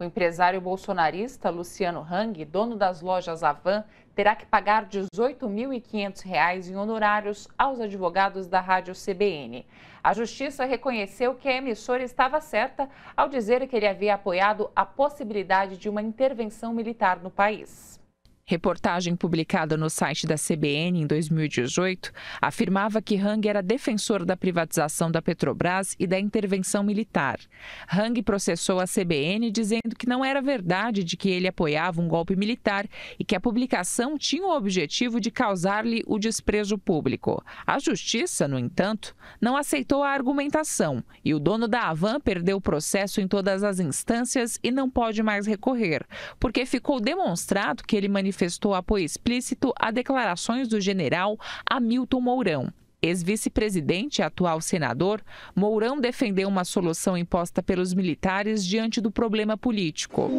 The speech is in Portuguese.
O empresário bolsonarista Luciano Hang, dono das lojas Avan, terá que pagar R$ 18.500 em honorários aos advogados da rádio CBN. A justiça reconheceu que a emissora estava certa ao dizer que ele havia apoiado a possibilidade de uma intervenção militar no país. Reportagem publicada no site da CBN em 2018 afirmava que Hang era defensor da privatização da Petrobras e da intervenção militar. Hang processou a CBN dizendo que não era verdade de que ele apoiava um golpe militar e que a publicação tinha o objetivo de causar-lhe o desprezo público. A justiça, no entanto, não aceitou a argumentação e o dono da Avan perdeu o processo em todas as instâncias e não pode mais recorrer, porque ficou demonstrado que ele manifestou manifestou apoio explícito a declarações do general Hamilton Mourão. Ex-vice-presidente e atual senador, Mourão defendeu uma solução imposta pelos militares diante do problema político.